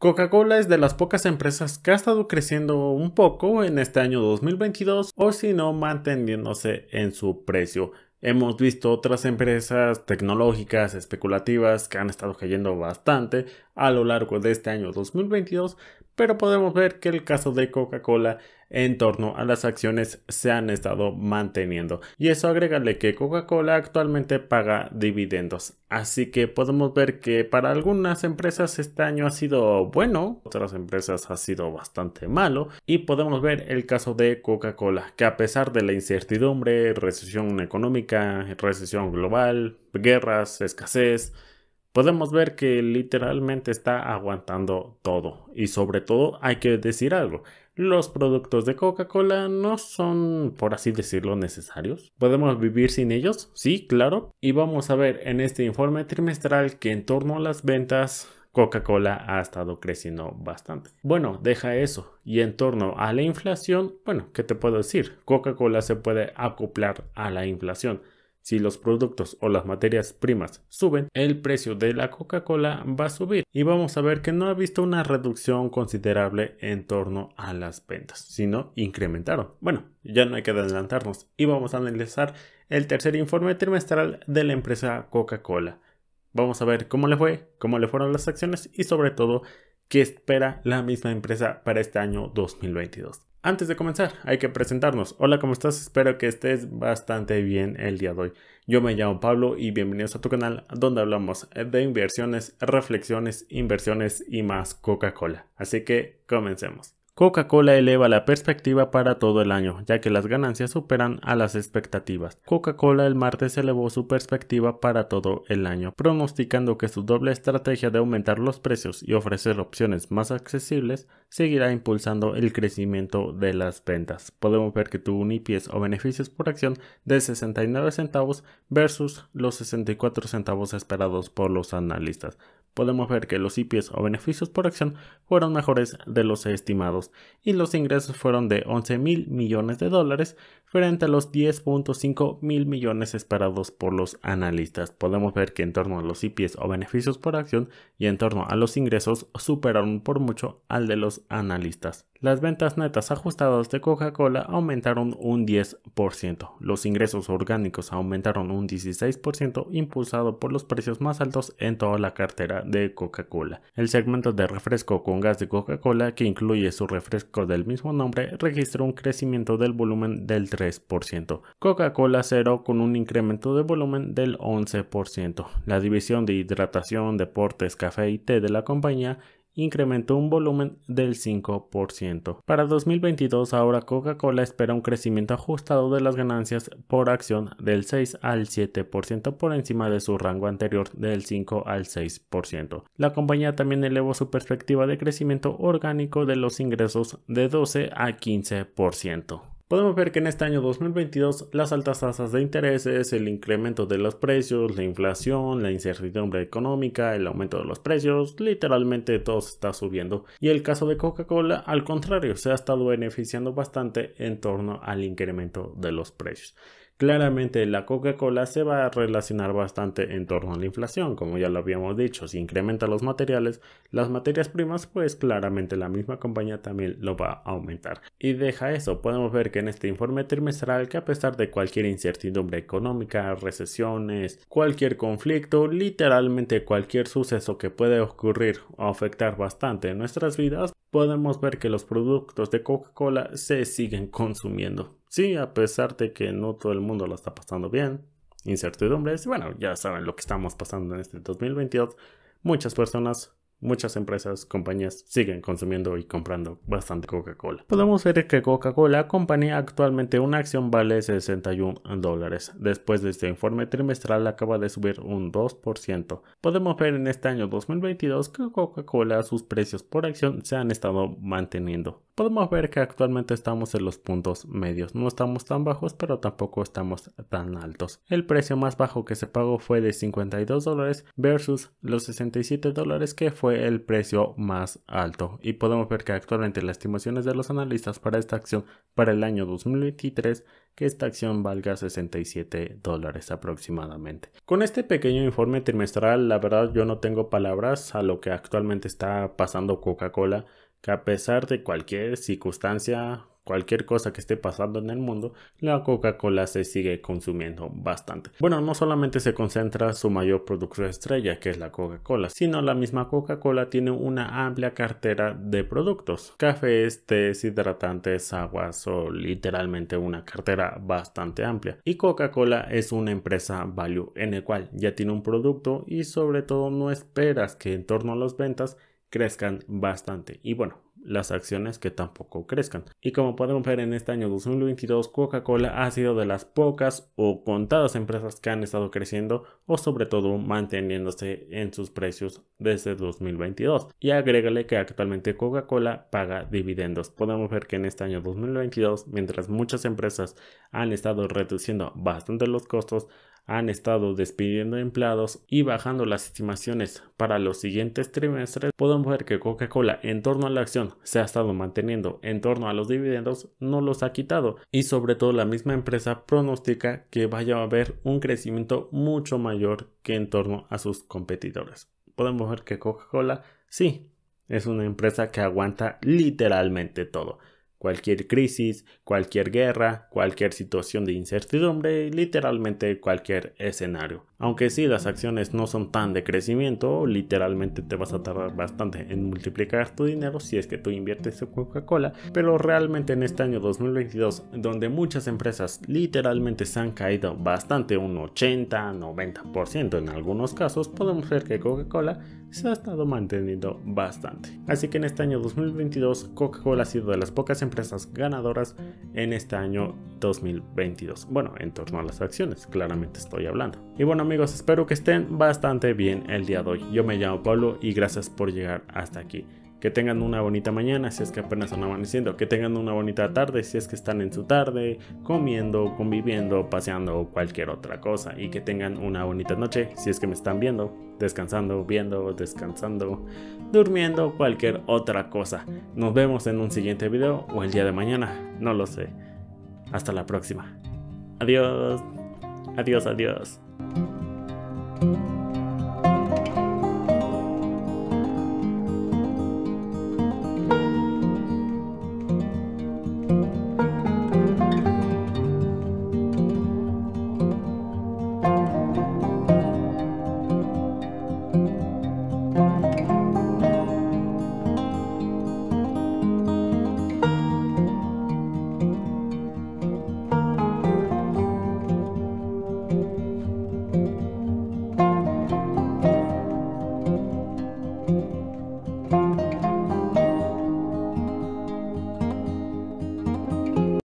Coca-Cola es de las pocas empresas que ha estado creciendo un poco en este año 2022 o si no manteniéndose en su precio. Hemos visto otras empresas tecnológicas especulativas que han estado cayendo bastante a lo largo de este año 2022, pero podemos ver que el caso de Coca-Cola en torno a las acciones se han estado manteniendo. Y eso agrégale que Coca-Cola actualmente paga dividendos. Así que podemos ver que para algunas empresas este año ha sido bueno, otras empresas ha sido bastante malo. Y podemos ver el caso de Coca-Cola, que a pesar de la incertidumbre, recesión económica, recesión global, guerras, escasez, podemos ver que literalmente está aguantando todo. Y sobre todo hay que decir algo, los productos de Coca-Cola no son, por así decirlo, necesarios. ¿Podemos vivir sin ellos? Sí, claro. Y vamos a ver en este informe trimestral que en torno a las ventas Coca-Cola ha estado creciendo bastante. Bueno, deja eso. Y en torno a la inflación, bueno, ¿qué te puedo decir? Coca-Cola se puede acoplar a la inflación. Si los productos o las materias primas suben, el precio de la Coca-Cola va a subir y vamos a ver que no ha visto una reducción considerable en torno a las ventas, sino incrementaron. Bueno, ya no hay que adelantarnos y vamos a analizar el tercer informe trimestral de la empresa Coca-Cola. Vamos a ver cómo le fue, cómo le fueron las acciones y sobre todo qué espera la misma empresa para este año 2022. Antes de comenzar, hay que presentarnos. Hola, ¿cómo estás? Espero que estés bastante bien el día de hoy. Yo me llamo Pablo y bienvenidos a tu canal donde hablamos de inversiones, reflexiones, inversiones y más Coca-Cola. Así que comencemos. Coca-Cola eleva la perspectiva para todo el año, ya que las ganancias superan a las expectativas. Coca-Cola el martes elevó su perspectiva para todo el año, pronosticando que su doble estrategia de aumentar los precios y ofrecer opciones más accesibles seguirá impulsando el crecimiento de las ventas. Podemos ver que tuvo un IPS o beneficios por acción de 69 centavos versus los 64 centavos esperados por los analistas podemos ver que los IPs o beneficios por acción fueron mejores de los estimados y los ingresos fueron de 11 mil millones de dólares frente a los 10.5 mil millones esperados por los analistas. Podemos ver que en torno a los IPs o beneficios por acción y en torno a los ingresos superaron por mucho al de los analistas. Las ventas netas ajustadas de Coca-Cola aumentaron un 10%, los ingresos orgánicos aumentaron un 16% impulsado por los precios más altos en toda la cartera de Coca-Cola. El segmento de refresco con gas de Coca-Cola, que incluye su refresco del mismo nombre, registró un crecimiento del volumen del 3%. Coca-Cola Cero con un incremento de volumen del 11%. La división de hidratación, deportes, café y té de la compañía incrementó un volumen del 5%. Para 2022 ahora Coca-Cola espera un crecimiento ajustado de las ganancias por acción del 6 al 7% por encima de su rango anterior del 5 al 6%. La compañía también elevó su perspectiva de crecimiento orgánico de los ingresos de 12 a 15%. Podemos ver que en este año 2022 las altas tasas de intereses, el incremento de los precios, la inflación, la incertidumbre económica, el aumento de los precios, literalmente todo se está subiendo. Y el caso de Coca-Cola, al contrario, se ha estado beneficiando bastante en torno al incremento de los precios. Claramente la Coca-Cola se va a relacionar bastante en torno a la inflación, como ya lo habíamos dicho, si incrementa los materiales, las materias primas, pues claramente la misma compañía también lo va a aumentar. Y deja eso, podemos ver que en este informe trimestral que a pesar de cualquier incertidumbre económica, recesiones, cualquier conflicto, literalmente cualquier suceso que puede ocurrir o afectar bastante nuestras vidas, podemos ver que los productos de Coca-Cola se siguen consumiendo. Sí, a pesar de que no todo el mundo lo está pasando bien, incertidumbres, bueno, ya saben lo que estamos pasando en este 2022, muchas personas, muchas empresas, compañías siguen consumiendo y comprando bastante Coca-Cola. Podemos ver que Coca-Cola, compañía actualmente una acción vale 61 dólares. Después de este informe trimestral acaba de subir un 2%. Podemos ver en este año 2022 que Coca-Cola sus precios por acción se han estado manteniendo podemos ver que actualmente estamos en los puntos medios. No estamos tan bajos, pero tampoco estamos tan altos. El precio más bajo que se pagó fue de 52 dólares versus los 67 dólares que fue el precio más alto. Y podemos ver que actualmente las estimaciones de los analistas para esta acción para el año 2023 que esta acción valga 67 dólares aproximadamente. Con este pequeño informe trimestral, la verdad yo no tengo palabras a lo que actualmente está pasando Coca-Cola que a pesar de cualquier circunstancia, cualquier cosa que esté pasando en el mundo, la Coca-Cola se sigue consumiendo bastante. Bueno, no solamente se concentra su mayor producto estrella, que es la Coca-Cola, sino la misma Coca-Cola tiene una amplia cartera de productos, cafés, tés, hidratantes, aguas o literalmente una cartera bastante amplia. Y Coca-Cola es una empresa value en el cual ya tiene un producto y sobre todo no esperas que en torno a las ventas crezcan bastante. Y bueno, las acciones que tampoco crezcan. Y como podemos ver en este año 2022, Coca-Cola ha sido de las pocas o contadas empresas que han estado creciendo o sobre todo manteniéndose en sus precios desde 2022. Y agrégale que actualmente Coca-Cola paga dividendos. Podemos ver que en este año 2022, mientras muchas empresas han estado reduciendo bastante los costos, han estado despidiendo empleados y bajando las estimaciones para los siguientes trimestres, podemos ver que Coca-Cola en torno a la acción se ha estado manteniendo en torno a los dividendos, no los ha quitado y sobre todo la misma empresa pronostica que vaya a haber un crecimiento mucho mayor que en torno a sus competidores. Podemos ver que Coca-Cola sí es una empresa que aguanta literalmente todo. Cualquier crisis, cualquier guerra, cualquier situación de incertidumbre, literalmente cualquier escenario. Aunque si las acciones no son tan de crecimiento, literalmente te vas a tardar bastante en multiplicar tu dinero si es que tú inviertes en Coca-Cola, pero realmente en este año 2022, donde muchas empresas literalmente se han caído bastante, un 80-90% en algunos casos, podemos ver que Coca-Cola se ha estado manteniendo bastante. Así que en este año 2022, Coca-Cola ha sido de las pocas empresas ganadoras en este año 2022. Bueno, en torno a las acciones, claramente estoy hablando. Y bueno amigos, espero que estén bastante bien el día de hoy. Yo me llamo Pablo y gracias por llegar hasta aquí. Que tengan una bonita mañana si es que apenas están amaneciendo. Que tengan una bonita tarde si es que están en su tarde, comiendo, conviviendo, paseando o cualquier otra cosa. Y que tengan una bonita noche si es que me están viendo, descansando, viendo, descansando, durmiendo, cualquier otra cosa. Nos vemos en un siguiente video o el día de mañana, no lo sé. Hasta la próxima. Adiós. Adiós, adiós.